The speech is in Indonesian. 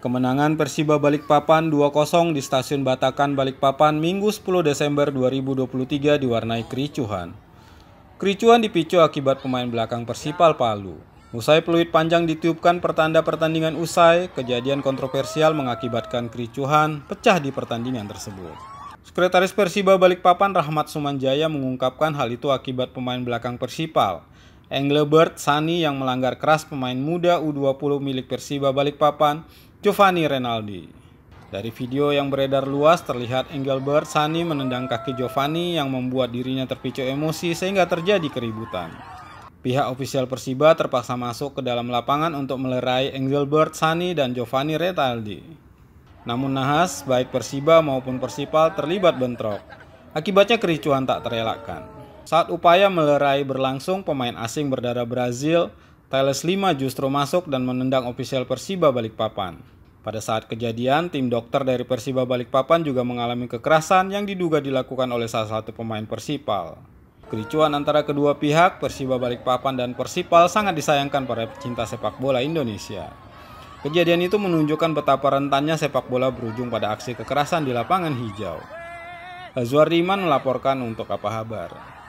Kemenangan Persiba Balikpapan 2-0 di Stasiun Batakan Balikpapan Minggu 10 Desember 2023 diwarnai kericuhan. Kericuhan dipicu akibat pemain belakang Persipal Palu. Usai peluit panjang ditiupkan pertanda pertandingan usai, kejadian kontroversial mengakibatkan kericuhan pecah di pertandingan tersebut. Sekretaris Persiba Balikpapan Rahmat Sumanjaya mengungkapkan hal itu akibat pemain belakang Persipal, Englebert Sani yang melanggar keras pemain muda U20 milik Persiba Balikpapan Giovanni Renaldi. Dari video yang beredar luas terlihat Engelbert Sani menendang kaki Giovanni yang membuat dirinya terpicu emosi sehingga terjadi keributan. Pihak ofisial Persiba terpaksa masuk ke dalam lapangan untuk melerai Engelbert Sani dan Giovanni Retaldi. Namun nahas, baik Persiba maupun Persipal terlibat bentrok. Akibatnya kericuhan tak terelakkan. Saat upaya melerai berlangsung, pemain asing berdarah Brazil, Thales Lima justru masuk dan menendang ofisial Persiba Balikpapan. Pada saat kejadian, tim dokter dari Persiba Balikpapan juga mengalami kekerasan yang diduga dilakukan oleh salah satu pemain Persipal. Kericuan antara kedua pihak, Persiba Balikpapan dan Persipal sangat disayangkan para pecinta sepak bola Indonesia. Kejadian itu menunjukkan betapa rentannya sepak bola berujung pada aksi kekerasan di lapangan hijau. Azwar Riman melaporkan untuk apa kabar.